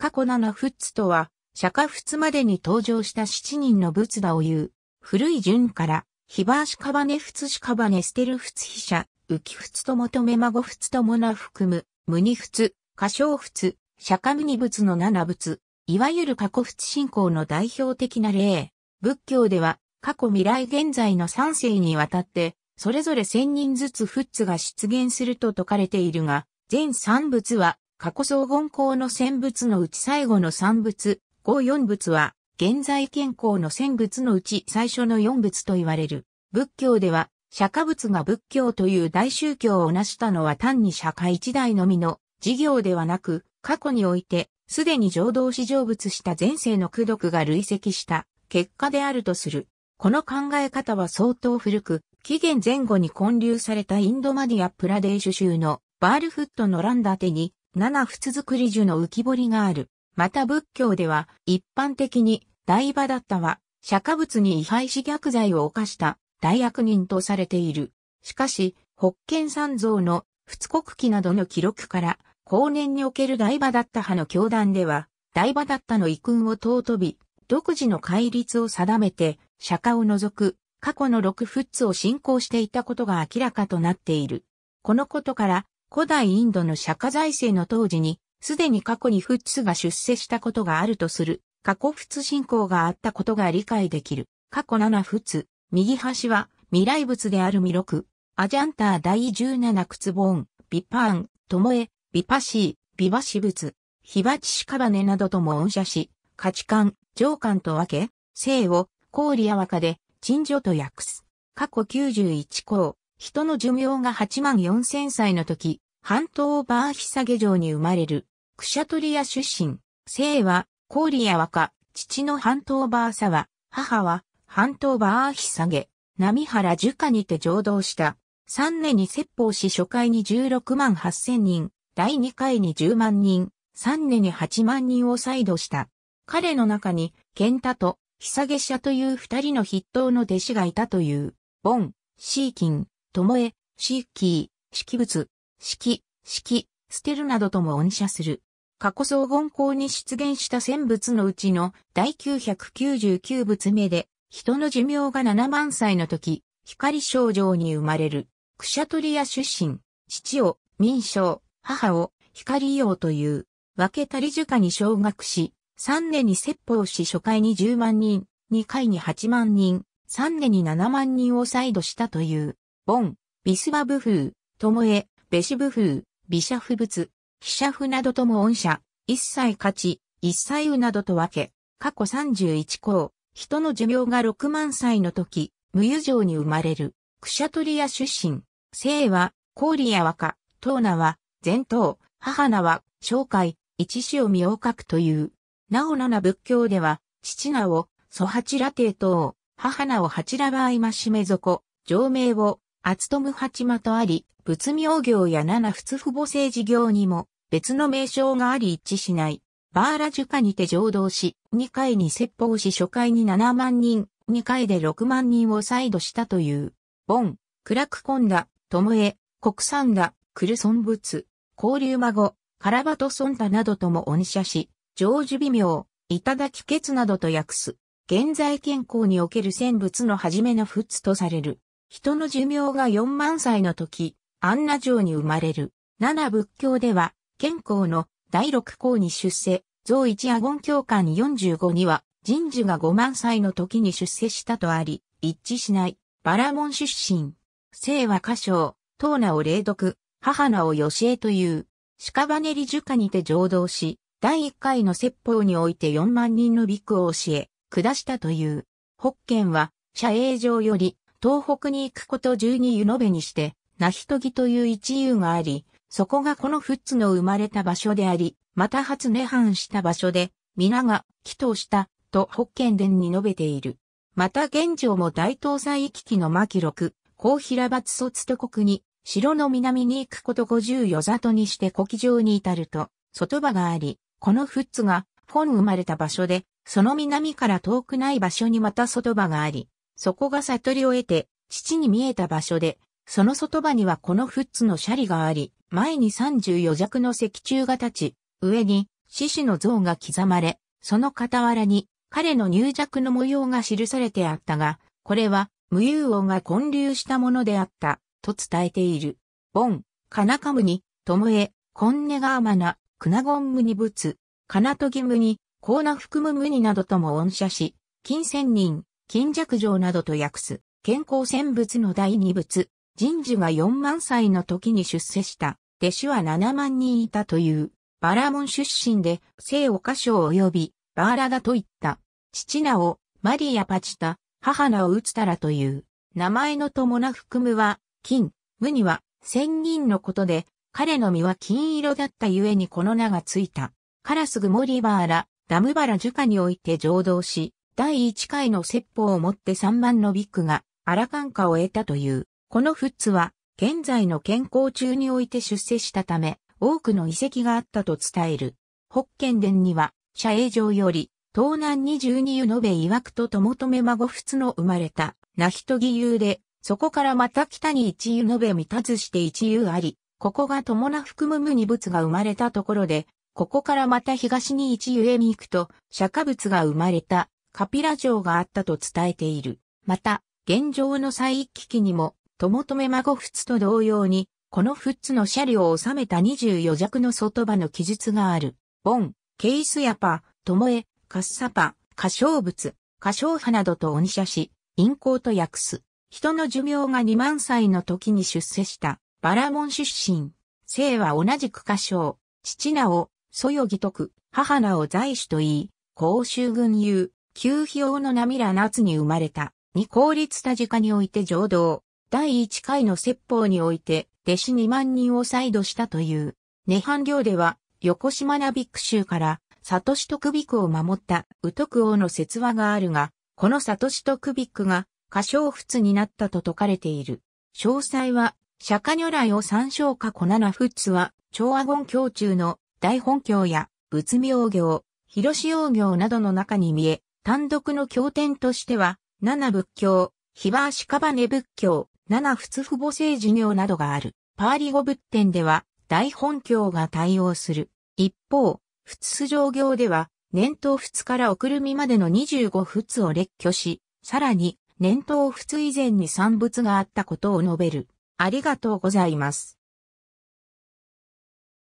過去七仏とは、釈迦仏までに登場した七人の仏陀を言う。古い順から、ヒバーシカバネ仏シカバネステル仏飛者、浮仏と求め孫仏ともな含む、無二仏、歌唱仏、釈迦無二仏の七仏、いわゆる過去仏信仰の代表的な例。仏教では、過去未来現在の三世にわたって、それぞれ千人ずつ仏が出現すると説かれているが、全三仏は過去総言校の戦物のうち最後の産物、五四物は、現在健康の戦物のうち最初の四物と言われる。仏教では、釈迦仏が仏教という大宗教を成したのは単に釈迦一代のみの事業ではなく、過去において、すでに浄土史成仏した前世の功徳が累積した結果であるとする。この考え方は相当古く、紀元前後に建立されたインドマディア・プラデーシュ州のバールフットのランダテに七仏作り樹の浮き彫りがある。また仏教では、一般的に、大場だったは、釈迦仏に違廃し逆罪を犯した大悪人とされている。しかし、北見三蔵の仏国記などの記録から、後年における大場だった派の教団では、大場だったの遺訓を尊び、独自の戒律を定めて、釈迦を除く過去の六仏を信仰していたことが明らかとなっている。このことから、古代インドの釈迦財政の当時に、すでに過去に仏ツが出世したことがあるとする、過去仏信仰があったことが理解できる。過去7仏、右端は未来仏である魅力。アジャンター第17ー本、ビパーン、トモエ、ビパシー、ビバシ仏、ヒバチシカバネなどとも恩赦し、価値観、上観と分け、性を、氷や若で、陳女と訳す。過去91項、人の寿命が8万4千歳の時、半島バーヒサゲ城に生まれる、クシャトリア出身、生は、コーリア若、父の半島バーサワ、母は、半島バーヒサゲ、波原樹下にて上道した。3年に説法し初回に16万8千人、第2回に10万人、3年に8万人を再度した。彼の中に、ケンタと、ヒサゲシャという二人の筆頭の弟子がいたという、ボン、シーキン、ともえ、シーキー、式物、式、式、捨てるなどとも恩赦する。過去総厳校に出現した戦物のうちの第999物目で、人の寿命が7万歳の時、光少女に生まれる。クシャトリア出身、父を民生、母を光用という、分けたり樹下に昇学し、3年に説法し初回に10万人、2回に8万人、3年に7万人を再度したという、ボン、ビスマブ風、トモエ、ベシブ風、ビシャフ仏、ヒシャフなどとも恩者、一切勝ち、一切うなどと分け、過去三十一項、人の寿命が六万歳の時、無油情に生まれる、クシャトリア出身、聖は、コーリア若、トーナは、前頭、母名は、紹介、一子を見を書くという。なおなな仏教では、父名を、祖八羅帝等、母名を八羅場合ましめ底、上名を、厚友八間とあり、仏名業や七仏父母政治業にも別の名称があり一致しない。バーラ樹下にて浄土し、2回に説法し初回に7万人、2回で6万人を再度したという。ボン、クラクコンダ、トムエ、国産ダ、クルソン仏、交流孫、カラバトソンタなどとも恩赦し、常就微妙、いただきケツなどと訳す。現在健康における戦物の初めの仏とされる。人の寿命が4万歳の時、アンナ城に生まれる。七仏教では、健康の第六項に出世、増一阿言教官45には、人事が5万歳の時に出世したとあり、一致しない、バラモン出身。聖は歌唱、唐名を霊読、母名を吉江という、屍理樹下にて浄土し、第一回の説法において4万人の美空を教え、下したという。北県は、社営上より、東北に行くこと十二湯延べにして、ナヒトギという一湯があり、そこがこの富津の生まれた場所であり、また初涅槃した場所で、皆が祈祷したと北見伝に述べている。また現状も大東西行き来の巻六、高平伐卒と国に、城の南に行くこと五十余里にして古記城に至ると、外場があり、この富津が、本生まれた場所で、その南から遠くない場所にまた外場があり、そこが悟りを得て、父に見えた場所で、その外場にはこのフッのシャリがあり、前に34弱の石柱が立ち、上に獅子の像が刻まれ、その傍らに彼の入弱の模様が記されてあったが、これは無勇王が混流したものであった、と伝えている。ボン、カナカムニ、トムエ、コンネガーマナ、クナゴンムニブツ、カナトギムニ、コーナフクムムニなどとも恩赦し、金千人、金弱城などと訳す、健康戦物の第二仏、神事が4万歳の時に出世した、弟子は7万人いたという、バラモン出身で、聖岡賞及び、バーラだといった、父名を、マリアパチタ、母名を打つたらという、名前の友な含むは、金、無には、千人のことで、彼の身は金色だったゆえにこの名がついた。カラスグモリバーラ、ダムバラ樹下において浄土し、第1回の説法をもって3万のビッグがアラカンカを得たという。このフッツは、現在の健康中において出世したため、多くの遺跡があったと伝える。北剣殿には、社営上より、東南二十二湯延べ曰くとともとめ孫仏の生まれた、なひとぎ湯で、そこからまた北に一湯延べ満たずして一湯あり、ここが友な含む無二仏が生まれたところで、ここからまた東に一湯へ見行くと、釈迦仏が生まれた、カピラ城があったと伝えている。また、現状の再一機器にも、ともとめ孫仏と同様に、この仏の車両を収めた24弱の外場の記述がある。ボン、ケイスヤパ、トモエ、カッサパ、歌唱物、歌唱派などと鬼写し、陰行と訳す。人の寿命が2万歳の時に出世した、バラモン出身。生は同じく歌唱。父名を、そよぎとく、母名を在主と言い、公衆軍友。旧費用の涙夏に生まれた、二公立田近において浄土第一回の説法において、弟子二万人を再度したという。涅槃行では、横島なビック州から、里志徳ビクを守った宇徳王の説話があるが、この里志徳ビクが、過小仏になったと説かれている。詳細は、釈迦如来を参照過去七仏は、長和言教中の大本教や仏名行、広志王行などの中に見え、単独の経典としては、七仏教、ヒバーシカバネ仏教、七仏父母聖授業などがある。パーリ語仏典では、大本教が対応する。一方、仏上行では、年頭仏からおくるみまでの25仏を列挙し、さらに、年頭仏以前に産仏があったことを述べる。ありがとうございます。